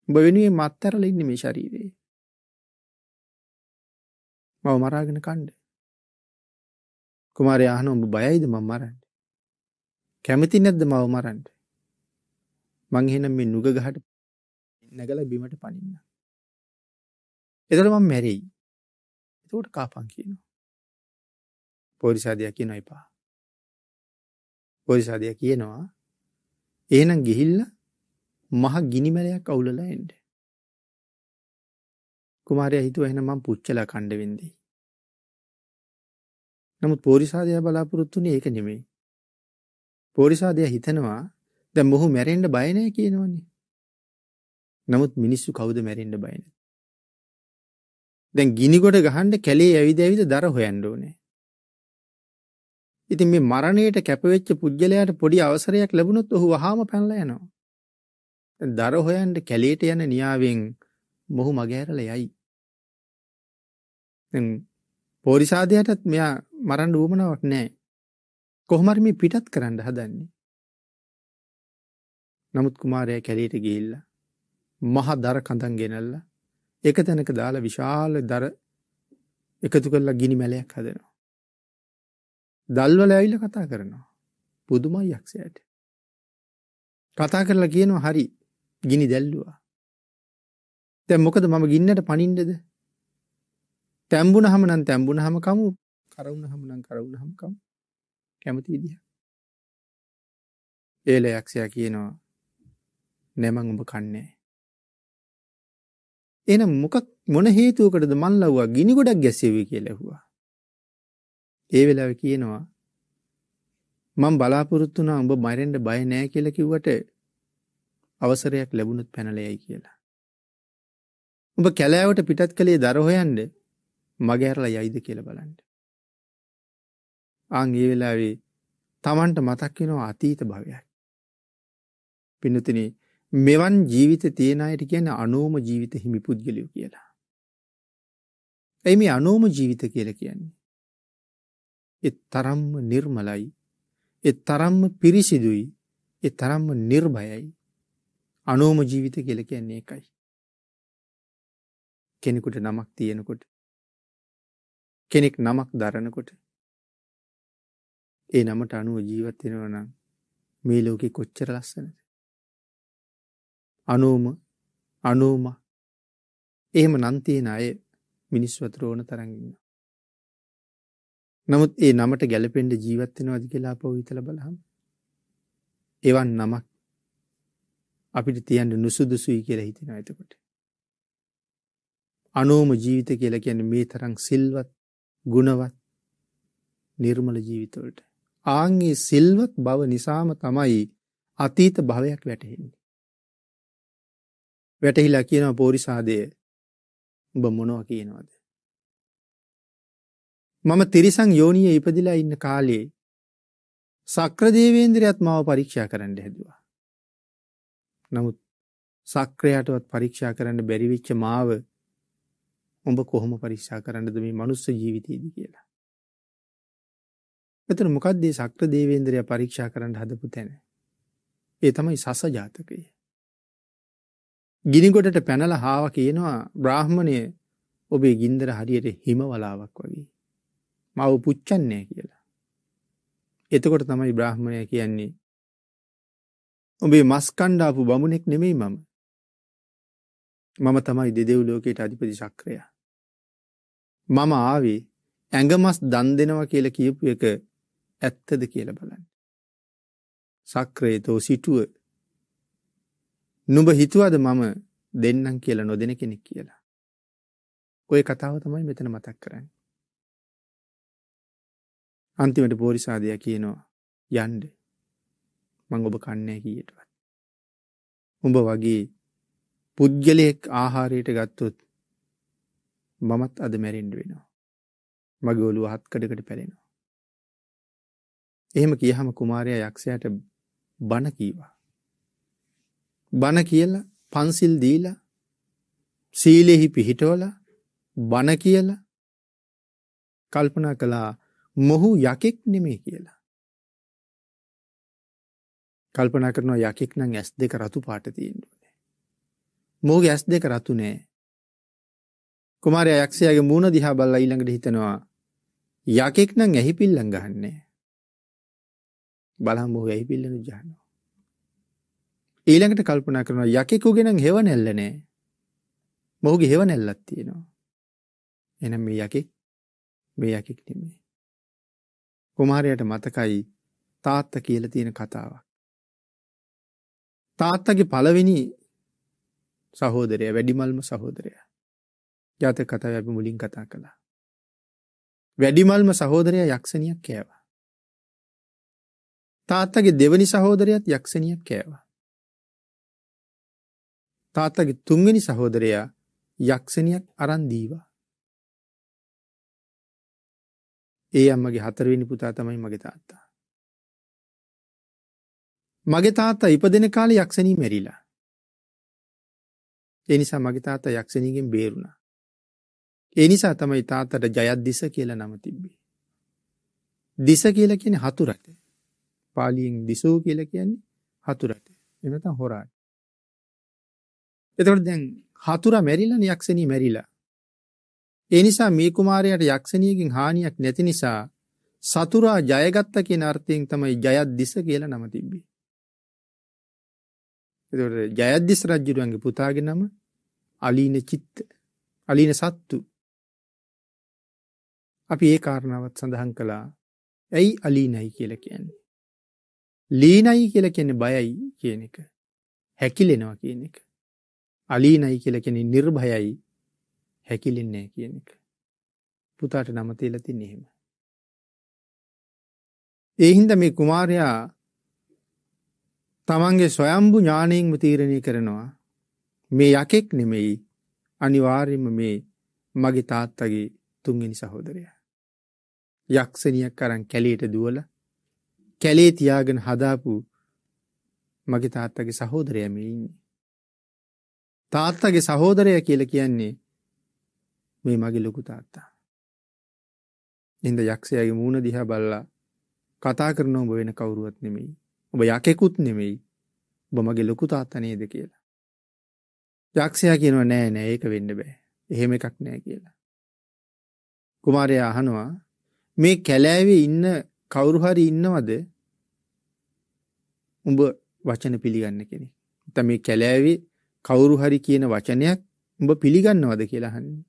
ඔබ වෙනුවෙන් මත්තරලා ඉන්නේ මේ ශරීරේ. මම මරාගෙන කණ්ඩ. කුමාරයා අහන උඹ බයයිද මම මරන්න? කැමති නැද්ද මව මරන්න? මං එහෙනම් මේ නුග ගහට නැගලා බිමට පනින්න. එතකොට මම මැරෙයි. එතකොට කාපන් කියනවා. පොලිස් ආදියා කියනවා එපා. බෝධිසාදය කියනවා එහෙනම් ගිහිල්ලා මහ ගිනිමැලයක් අවුලලා එන්න. කුමාරයා හිතුවා එහෙනම් මම පුච්චලා කණ්ඩ වෙන්නේ. නමුත් පෝරිසාදය බලාපොරොත්තුනේ ඒක නෙමෙයි. පෝරිසාදය හිතනවා දැන් මොහු මැරෙන්න බය නැහැ කියනවනේ. නමුත් මිනිස්සු කවුද මැරෙන්න බය නැත්තේ? දැන් ගිනි කොට ගහන්න කැලේ ඇවිද ඇවිද දර හොයන්න ඕනේ. ඉතින් මේ මරණයට කැපවෙච්ච පුජ්‍යලයාට පොඩි අවසරයක් ලැබුණොත් ඔහු වහාම පැනලා යනවා. දර හොයන්න කැලේට යන න්‍යාවෙන් මොහු මගහැරලා යයි. දැන් පෝරිසාදයටත් මෙයා මරන්න උවමනාවක් නැහැ. කොහොම හරි මේ පිටත් කරන්න හදන්නේ. නමුත් කුමාරයා කැලේට ගිහිල්ලා මහ දර කඳන් ගෙනල්ලා එක තැනක දාලා විශාල දර එකතු කරලා ගිනි මැලයක් හදනවා. දල්වල ඇවිල්ලා කතා කරනවා. පුදුමයි යක්ෂයාට. කතා කරලා කියනවා හරි ගිනි දැල්ලුවා. දැන් මොකද මම ගින්නට පනින්නද? තැඹුණහම නම් තැඹුණහම කමු කරවුණහම නම් කරවුණහම කමු කැමති විදිහ. ඒල යක්ෂයා කියනවා නැමං උඹ කන්නේ. එහෙනම් මොකක් මොන හේතුවකටද මන් ලව්වා ගිනි ගොඩක් ගැස්සෙවි කියලා ඇහුවා. ඒ වෙලාවේ කියනවා මම බලාපොරොත්තු වුණා උඹ මරෙන්න බය නෑ කියලා කිව්වට අවසරයක් ලැබුණොත් පැනලෙයි කියලා. උඹ කැලෑවට පිටත් කලේ දර හොයන්න මගහැරලා යයිද කියලා බලන්න. ආන් ඒ වෙලාවේ Tamanට මතක් වෙනවා අතීත භවයක්. පින්නුතිනේ මෙවන් ජීවිත තියෙන අයට කියන්නේ අනෝම ජීවිත හිමි පුද්ගලයෝ කියලා. එයි මේ අනෝම ජීවිත කියලා කියන්නේ. ඒ තරම්ම නිර්මලයි. ඒ තරම්ම පිරිසිදුයි. ඒ තරම්ම නිර්භයයි. අනෝම ජීවිත කියලා කියන්නේ ඒකයි. කෙනෙකුට නමක් තියෙනකොට කෙනෙක් නමක් දරනකොට ඒ නමට අනුව ජීවත් වෙනවා නම් මේ ලෝකේ කොච්චර ලස්සනද? අනෝම අනෝම එහෙම නම් තියෙන අය මිනිස් වතුර ඕන තරම් ඉන්නවා. නමුත් ඒ නමට ගැලපෙන්ඩ ජීවත්වෙනවාද කියලා අපව විතල බලහම්. එවන් නමක් අපිට තියන්ට නුසුදුසුයි කියර හිතෙන ඇතකොට. අනෝම ජීවිත කියලා කියන මේ තරං සිල්වත් ගුණවත් නිර්මල ජීවිතවලට. ආංගේ සිල්වත් බව නිසාම තමයි අතීත භවයක් වැටහෙන්නේ. වැටහිලා කියනවා පෝරිසාදය උඹ මොනව කියනවාද. මම තිරිසන් යෝනියේ ඉපදිලා ඉන්න කාලේ සක්‍ර දේවේන්ද්‍රයත් මාව පරීක්ෂා කරන්න හැදුවා. නමුත් සක්‍රයටවත් පරීක්ෂා කරන්න බැරි වෙච්ච මාව ඔබ කොහොම පරීක්ෂා කරන්නද මේ මනුස්ස ජීවිතයේදී කියලා. මෙතන මොකක්ද මේ සක්‍ර දේවේන්ද්‍රය පරීක්ෂා කරන්න හදපු තැන? ඒ තමයි සස ජාතකය. ගිනිගොඩට පැනලා හාව කියනවා බ්‍රාහ්මණය ඔබේ ගින්දර හරියට හිම වලාවක් වගේ. මව පුච්චන්නේ කියලා. එතකොට තමයි බ්‍රාහ්මණය කියන්නේ ඔබේ මස් කණ්ඩාපු බමුණෙක් නෙමෙයි මම. මම තමයි දෙදෙව් ලෝකයට අධිපති ශක්‍රයා. මම ආවේ ඇඟමස් දන් දෙනවා කියලා කියපු එක ඇත්තද කියලා බලන්න. සක්‍රේතෝ සිටුව නුඹ හිතුවද මම දෙන්නම් කියලා නොදෙන කෙනෙක් කියලා. ඔය කතාව තමයි මෙතන මතක් කරන්නේ. අන්තිමට පෝරිසාදය කියනවා යන්ඩ මං ඔබ කන්නෑ කියටවත්. උඹ වගේ පුද්ගලයෙක් ආහාරයට ගත්තොත් මමත් අද මැරෙන්ඩ වෙනවා. මගේ ඔලු හත්කඩකට පැලෙනවා. එහෙම කියහම කුමාරයා යක්ෂයට බණ කීවා. බණ කියල පන්සිල් දීල සීලෙහි පිහිටවල බණ කියල කල්පනා කළා මොහු යකෙක් නෙමේ කියලා. කල්පනා කරනවා යකෙක් නම් ඇස් දෙක රතු පාට තියෙන්න ඕනේ. මොහුගේ ඇස් දෙක රතු නෑ. කුමාරයා යක්ෂයාගේ මූණ දිහා බල්ලා ඊළඟට හිතනවා යකෙක් නම් ඇහි පිල්ලම් ගහන්නේ. බලහම මොහු ඇහි පිල්ලනු ගහනවා. ඊළඟට කල්පනා කරනවා යකෙකුගේ නම් හේව නැල්ල නෑ. මොහුගේ හේව නැල්ලක් තියෙනවා. එහෙනම් මේ යකෙක් මේ යකෙක් නෙමෙයි. කුමාරයට මතකයි තාත්තා කියලා තියෙන කතාවක්. තාත්තගේ පළවෙනි සහෝදරය වැඩිමල්ම සහෝදරය. ජාතක කතාව අපි මුලින් කතා කළා. වැඩිමල්ම සහෝදරය යක්ෂණියක් කෑවා. තාත්තගේ දෙවනි සහෝදරයත් යක්ෂණියක් කෑවා. තාත්තගේ තුන්වෙනි සහෝදරයා යක්ෂණියක් අරන් දීවා. ඒ අම්මගේ හතරවෙනි පුතා තමයි මගේ තාත්තා. මගේ තාත්තා ඉපදෙන කාලේ යක්ෂණී මැරිලා. ඒ නිසා මගේ තාත්තා යක්ෂණීගෙන් බේරුණා. ඒ නිසා තමයි තාත්තට ජයද්දිස කියලා නම තිබ්බේ. දිස කියලා කියන්නේ හතුරට. පාලියෙන් දිසෝ කියලා කියන්නේ හතුරට. එහෙම නැත්නම් හොරාට. එතකොට දැන් හතුරා මැරිලා යක්ෂණී මැරිලා ඒ නිසා මේ කුමාරයාට යක්ෂණියකින් හානියක් නැති නිසා සතුරා ජයගත්ත කියන අර්ථයෙන් තමයි ජයද්දිස කියලා නම තිබ්බේ. ඒතකොට ජයද්දිස රජුගේ පුතාගේ නම අලීන චිත්ත අලීන සත්තු. අපි ඒ කාරණාවත් සඳහන් කළා. ඇයි අලීනයි කියලා කියන්නේ? ලීනයි කියලා කියන්නේ බයයි කියන එක. හැකිලෙනවා කියන එක. අලීනයි කියලා කියන්නේ නිර්භයයි හැකිලින්නේ කියන එක. පුතාට නම තියලා තින්නේ එහෙම. ඒ හින්දා මේ කුමාරයා තමන්ගේ ස්වයම්බු ඥාණයෙන්ම තීරණය කරනවා මේ යකෙක් නෙමෙයි අනිවාර්යයෙන්ම මේ මගේ තාත්තගේ තුන්වෙනි සහෝදරයා. යක්ෂණියක් අරන් කැලේට දුවලා කැලේ තියාගෙන හදාපු මගේ තාත්තගේ සහෝදරයා මේ ඉන්නේ. තාත්තගේ සහෝදරය කියලා කියන්නේ මේ මගේ ලොකු තාත්තා. එන්ද යක්ෂයාගේ මූුණ දිහා බල්ලා කතා කරන ඔබ වෙන කවුරුවත් නෙමෙයි ඔබ යකෙකුත් නෙමෙයි ඔබ මගේ ලොකු තාත්තනේද කියලා. යක්ෂයා කියනව නෑ නෑ ඒක වෙන්න බෑ එහෙම එකක් නෑ කියලා. කුමාරය අහනවා මේ කැලෑවේ ඉන්න කවුරුහරි ඉන්නවද උඹ වචන පිළිගන්න කෙනෙක්. ත මේ කැලෑවේ කවුරුහරි කියන වචනයක් උඹ පිළිගන්නවද කියලාහන්නේ.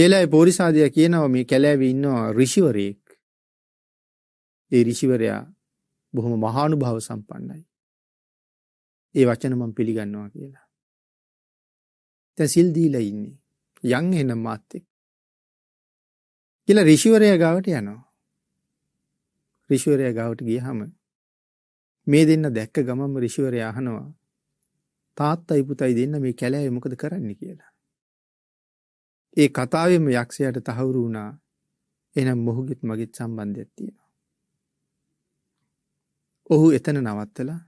ඒලයි පෝරිසාදියා කියනවා මේ කැලෑවේ ඉන්නවා ඍෂිවරයෙක්. ඒ ඍෂිවරයා බොහොම මහානුභාව සම්පන්නයි. ඒ වචන මම පිළිගන්නවා කියලා. දැන් සිල් දීලා ඉන්නේ. යන් එන මාත් එක්ක. කියලා ඍෂිවරයා ගාවට යනවා. ඍෂිවරයා ගාවට ගියහම මේ දෙන්න දැක්ක ගමන්ම ඍෂිවරයා අහනවා තාත්තයි පුතයි දෙන්න මේ කැලෑවේ මොකද කරන්න කියලා. ඒ කතාවෙම යක්ෂයට තහවුරු වුණා එනම් මොහුගෙත් මගෙත් සම්බන්ධයක් තියෙනවා. ඔහු එතන නවත්තලා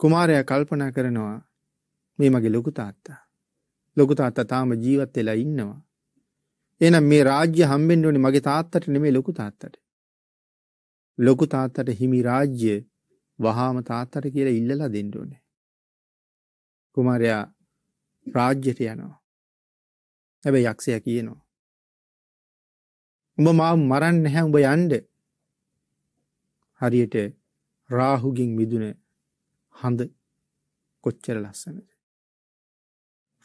කුමාරයා කල්පනා කරනවා මේ මගේ ලොකු තාත්තා. ලොකු තාත්තා තාම ජීවත් වෙලා ඉන්නවා. එහෙනම් මේ රාජ්‍ය හම්බෙන්න ඕනේ මගේ තාත්තට නෙමෙයි ලොකු තාත්තට. ලොකු තාත්තට හිමි රාජ්‍ය වහාම තාත්තට කියලා ඉල්ලලා දෙන්න ඕනේ. කුමාරයා රාජ්‍යයට යනවා. හැබැයි යක්ෂයා කියනවා. උඹ මාව මරන්න නැහැ උඹ යන්න. හරියට රාහුගෙන් මිදුන හඳ කොච්චර ලස්සනද.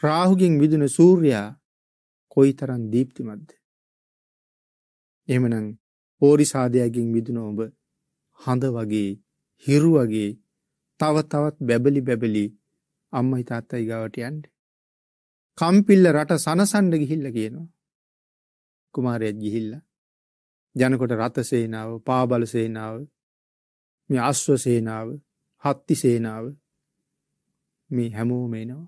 රාහුගෙන් මිදුන සූර්යා කොයිතරම් දීප්තිමත්ද. එහෙමනම් පෝරිසාදයගෙන් මිදුන ඔබ හඳ වගේ හිරු වගේ තව තවත් බැබලි බැබලි අම්මයි තාත්තයි ගාවට යන්නේ කම්පිල්ල රට සනසන්න ගිහිල්ලා කියනවා. කුමාරයෙක් ගිහිල්ලා යනකොට රත සේනාව, පාබල සේනාව, මේ අශ්ව සේනාව, හත්ති සේනාව මේ හැමෝම එනවා.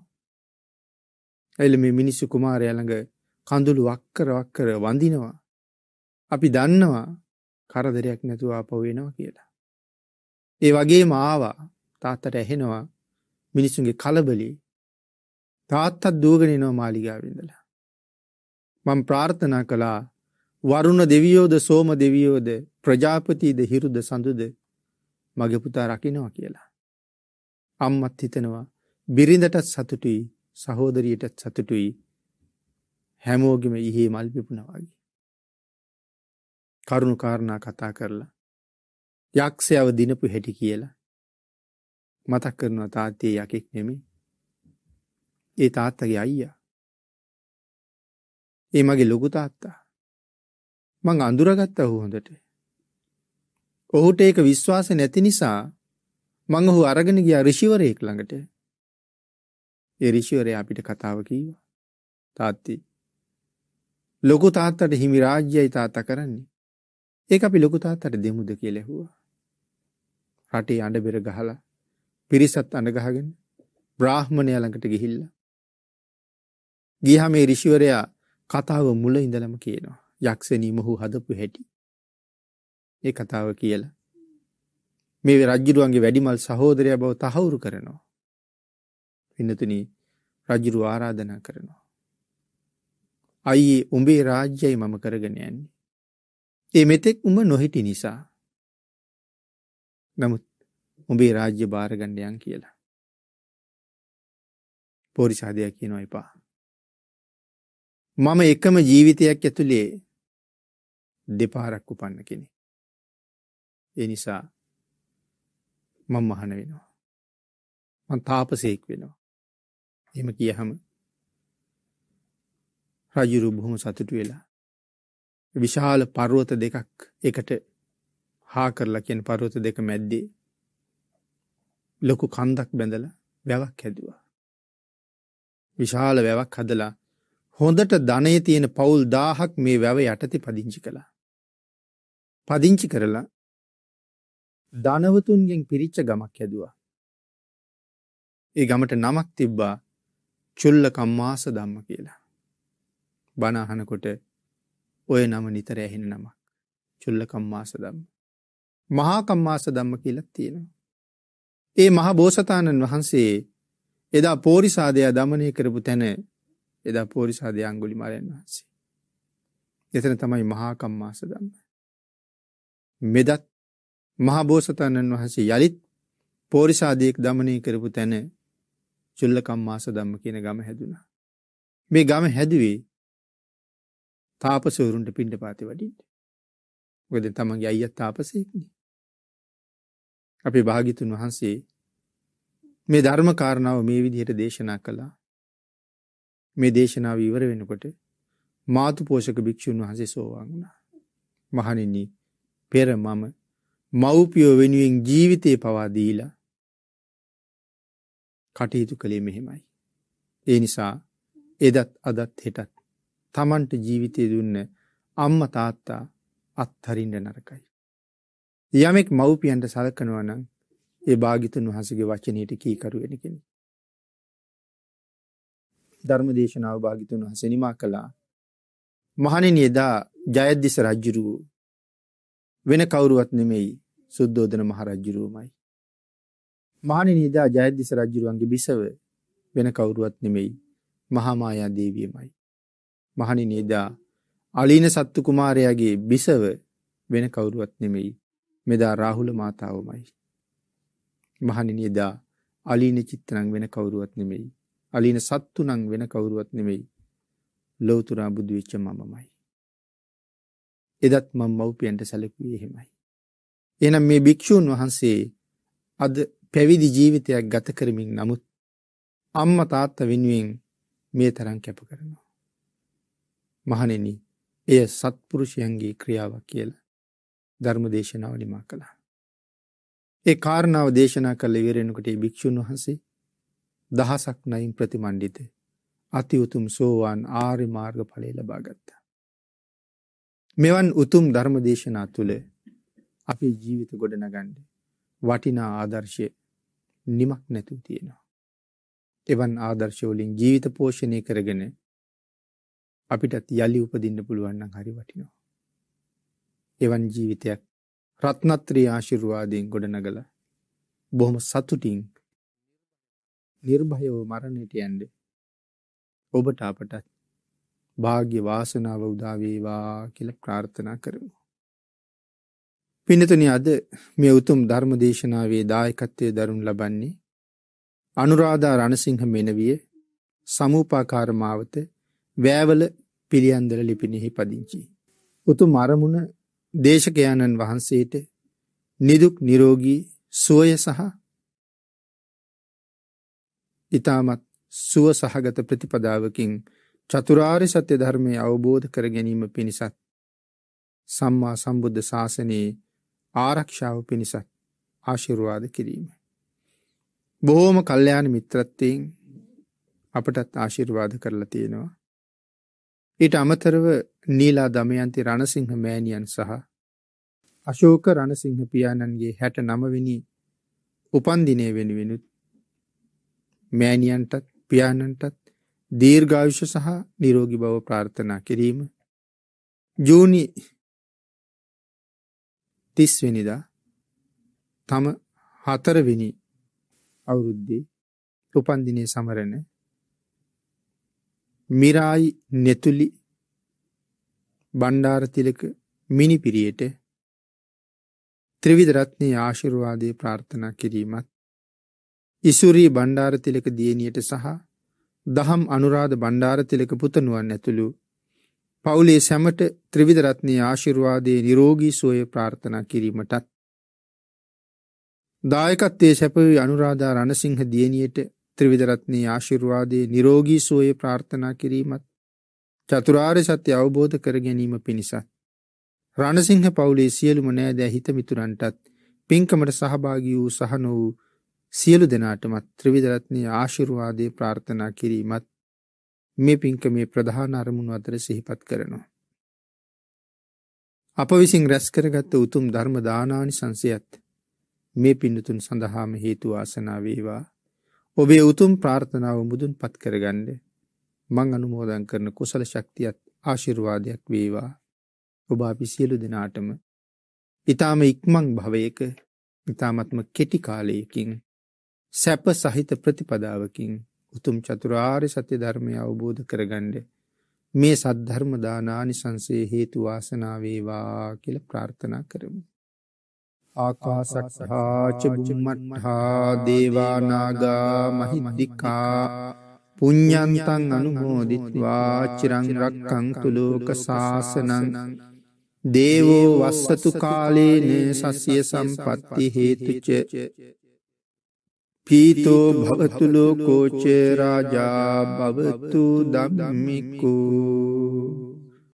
එල මේ මිනිස්සු කුමාරයා ළඟ කඳුළු වක්කර වක්කර වඳිනවා. අපි දන්නවා කරදරයක් නැතුව ආපහු එනවා කියලා. ඒ වගේම ආවා තාත්තට ඇහෙනවා මිනිසුන්ගේ කලබලේ තාත්තත් දුවගෙන එනවා මාලිගාවේ ඉඳලා. මම ප්‍රාර්ථනා කළා වරුණ දෙවියෝද සෝම දෙවියෝද ප්‍රජාපතිද හිරුද සඳුද මගේ පුතා රකින්නවා කියලා. අම්මත් හිතනවා බිරිඳටත් සතුටුයි සහෝදරියටත් සතුටුයි හැමෝගෙම ඉහි මල් පිපුණා වගේ. කරුණු කාරණා කතා කරලා යක්ෂයව දිනපු හැටි කියලා මතක් කරනවා තාත්තේ යකෙක් නෙමෙයි ඒ තාත්තගේ අයියා. ඒ මගේ ලොකු තාත්තා. මං අඳුරගත්තා ඔහු හොඳට. ඔහුට ඒක විශ්වාස නැති නිසා මං ඔහු අරගෙන ගියා ඍෂිවරයෙක් ළඟට. ඒ ඍෂිවරයා අපිට කතාව කීවා. තාත්ති ලොකු තාත්තට හිමි රාජ්‍යයි තාත්තා කරන්නේ. ඒක අපි ලොකු තාත්තට දෙමුද කියලා ඇහුවා. රටේ අඬ බෙර ගහලා පිරිසත් අඬ ගහගෙන බ්‍රාහ්මණය ළඟට ගිහිල්ලා ගියහම මේ ඍෂිවරයා කතාව මුල ඉඳලම කියනවා. යක්ෂණී මොහු හදපු හැටි. ඒ කතාව කියලා. මේ රජ්ජුරුවන්ගේ වැඩිමල් සහෝදරයා බව තහවුරු කරනවා. පින්නතුනි රජුරු ආරාධනා කරනවා. අයියේ උඹේ රාජ්‍යයි මම කරගෙන යන්නේ. ඒ මෙතෙක් උඹ නොහිටි නිසා. නමුත් උඹේ රාජ්‍ය භාරගණ්ඩයන් කියලා. පෝරිසාදයක් කියනවා එපා. මම එකම ජීවිතයක් ඇතුළේ දෙපාරක් උපන්න කෙනෙ. ඒ නිසා මං මහන වෙනවා. මං තාපසයෙක් වෙනවා. එම කියහම රජුරු බොහොම සතුටු වෙලා. විශාල පරුවත දෙකක් එකට හා කරලා කියෙන් පරුවත දෙක මැද්දේ ලොකු කන්දක් බැඳල වැවක් හැදවා. විශාල වැවක් හදලා හොඳට ධනය තියෙන පවුල් දාහක් මේ වැව යටති පදිංචි කළා. පදිංචි කරලා ධනවතුන්ගෙන් පිරිච්ච ගමක් හැදවා. ඒ ගමට නමක් තිබ්බා චුල්ලකම්මාස දම්ම කියලා. බනාහනකොට ඔය නම නිතර ඇහෙන නමක් චුල්ලකම්මාස දම්ම. මහාකම්මාස දම්ම කියලත් තියෙනවා. ඒ මහබෝසතාණන් වහන්සේ එදා පෝරිසාදයා දමනය කරපු තැන එදා පෝරිසාධය අංගුලි මරයන් වහන්සේ. එතන තමයි මහාකම්මාස දම්ම. මෙදත් මහබෝසතන්නන් වහන්සේ යළිත් පෝරිසාධයෙක් දමනය කරපු තැන චුල්ලකම්මාස දම්ම කියන ගම හැදුනා. මේ ගම හැදුවේ තාපසවරුන්ට පින්ඩ පාති වඩින්ට. ගොද තමන්ගේ අයිත් තාපසයෙක්න. අපේ භාගිතුන් වහන්සේ මේ ධර්මකාරණාව මේ විදිහයට දේශනා කළා මේ දේශනාව ඉවර වෙනකොට මාතු පෝෂක භික්‍ෂූන් වහන්සේ සෝවාන් වුණා. මහණෙනි පෙර මම මව්පියෝ වෙනුවෙන් ජීවිතේ පවා දීලා කටයුතු කළේ මෙහෙමයි. ඒ නිසා එදත් අදත් හෙටත් Tamanට ජීවිතය දුන්න අම්මා තාත්තා අත්හරින්න නරකයි. යමෙක් මව්පියන්ට සලකනවා නම් ඒ භාගිතුන් වහන්සේගේ වචනයට කීකරු වෙන කෙනෙක්. ධර්ම දේශනාව භාගිතුන් හසනිමා කළා. මහනෙන එදා ජයද්දිස රජ්ජුරුව වෙන කවුරුවත් නෙමෙයි සුද්දෝදන මහරජ්ජුරුවමයි. මහනෙන එදා ජයද්දිස රජ්ජුරුවන්ගේ බිසව වෙන කවුරුවත් නෙමෙයි මහාමායා දේවියමයි. මහනින එදා අලීන සත්තු කුමාරයාගේ බිසව වෙන කවුරුවත් නෙමෙයි මෙදා රාහුල මාතාවමයි. මහනින එදා අලීන චිත්‍රං වෙන කවුරුවත් නෙමෙයි අලින සත්තු නම් වෙන කවුරුවත් නෙමෙයි. ලෞතුරා බුදු වෙච්ච මමමයි. එදත් මම මව්පියන්ට සැලකුවේ එහෙමයි. එහෙනම් මේ භික්ෂූන් වහන්සේ අද පැවිදි ජීවිතයක් ගත කරමින් නමුත් අම්මා තාත්තා වෙනුවෙන් මේ තරම් කැප කරනවා. මහණෙනි, එය සත්පුරුෂයන්ගේ ක්‍රියාවක් කියලා ධර්ම දේශනාව නිමා කළා. ඒ කාරණාව දේශනා කළ ඉවරෙනකොට ඒ භික්ෂුන් වහන්සේ දහසක් නයින් ප්‍රතිමණ්ඩිත අති උතුම් සෝවාන් ආර්ය මාර්ග ඵලය ලබා ගත්තා. මෙවන් උතුම් ධර්ම දේශනා තුළ අපේ ජීවිත ගොඩනගන්න වටිනා ආදර්ශය නිමක් නැතුව තියෙනවා. එවන් ආදර්ශවලින් ජීවිත පෝෂණය කරගෙන අපිටත් යළි උපදින්න පුළුවන් නම් හරි වටිනවා. එවන් ජීවිතයක් රත්නත්‍රී ආශිර්වාදයෙන් ගොඩනගලා බොහොම සතුටින් නිර්භයව මරණයට යන්ඩ ඔබට අපටත් භාග්‍ය වාසනාව උදාවේවා කියල ප්‍රාර්ථනා කරමු. පිනතන අද මේ උතුම් ධර්ම දේශනාවේ දායකත්වය දරුන් ලබන්නේ අනුරාධා රණසිංහ මෙනවිය සමූපාකාරමාවත වෑවල පිළියන්දල ලිපිනෙහි පදිංචි. උතුම් අරමුණ දේශකයාණන් වහන්සේට නිදුක් නිරෝගී සුවය සහ ඊටමත් සුව සහගත ප්‍රතිපදාවකින් චතුරාර්ය සත්‍ය ධර්මය අවබෝධ කර ගැනීම පිණිසත් සම්මා සම්බුද්ධ ශාසනයේ ආරක්ෂාව පිණිසත් ආශිර්වාද කිරීම. බොහෝම කල්යාණ මිත්‍රත්වයෙන් අපටත් ආශිර්වාද කරලා තියෙනවා. ඊට අමතරව නීලා දමයන්ති රණසිංහ මෑණියන් සහ අශෝක රණසිංහ පියාණන්ගේ 69 වෙනි උපන්දිනය වෙනුවෙනුත් මෑණියන්ටත් පියාණන්ටත් දීර්ඝායුෂ සහ නිරෝගී බව ප්‍රාර්ථනා කිරීම ජූනි 30 වෙනිදා තම 4 වෙනි අවුරුද්දේ උපන්දිනයේ සමරන මිරායි නෙතුලි බණ්ඩාරතිලක මිනිපිරියට ත්‍රිවිධ රත්නයේ ආශිර්වාදයේ ප්‍රාර්ථනා කිරීමත් ඉසුරී බණ්ඩාරතිලක දියණියට සහ දහම් අනුරාධ බණ්ඩාරතිලක පුතණුවන් ඇතුළු පවුලේ සැමට ත්‍රිවිධ රත්නයේ ආශිර්වාදයේ නිරෝගී සුවය ප්‍රාර්ථනා කිරීමටත් දායකත්වයේ සැපවි අනුරාධා රණසිංහ දියණියට ත්‍රිවිධ රත්නයේ ආශිර්වාදයේ නිරෝගී සුවය ප්‍රාර්ථනා කිරීමත් චතුරාර්ය සත්‍ය අවබෝධ කර ගැනීම පිණිසත් රණසිංහ පවුලේ සියලුම නෑදෑ හිතමිතුරන්ටත් පින්කමට සහභාගී වූ සහන වූ සියලු දෙනාටමත් ත්‍රිවිධරත්නයේ ආශිර්වාදයේ ප්‍රාර්ථනා කිරීමත් මේ පින්කමේ ප්‍රධාන අරමුණු අතර සිහිපත් කරනවා. අප විසින් රැස් කරගත්ත උතුම් ධර්ම දානානි සංසයත් මේ පින්නතුන් සඳහාම හේතු ආසනා වේවා. ඔබේ උතුම් ප්‍රාර්ථනාව මුදුන්පත් කරගන්න මං අනුමෝදන් කරන කුසල ශක්තියත් ආශිර්වාදයක් වේවා. ඔබ අපි සියලු දෙනාටම ඊ타ම ඉක්මන් භවයක ඊ타මත්ම කෙටි කාලයකින් සැප සහිත ප්‍රතිපදාවකින් උතුම් චතුරාර් සත්‍ය ධර්මය අවබෝධ කරගණ්ඩ මේ සද්ධර්ම දානානි සංසේ හේතු වාසනාවේවා කියල ප්‍රාර්ථනා කරමු. ආකාසක්හාචබුමටහා දේවානාගා මහිමදිකා පුඤ්ඥන්තන් අනුමෝදිත්වා චිරංරක්කං තුළෝක ශාසනං දේවෝ වස්සතු කාලේනේ සස්ය සම්පත්ති හේතුච පීතෝ භවතුලෝ කෝචේරාජා භවතු දම්මිකු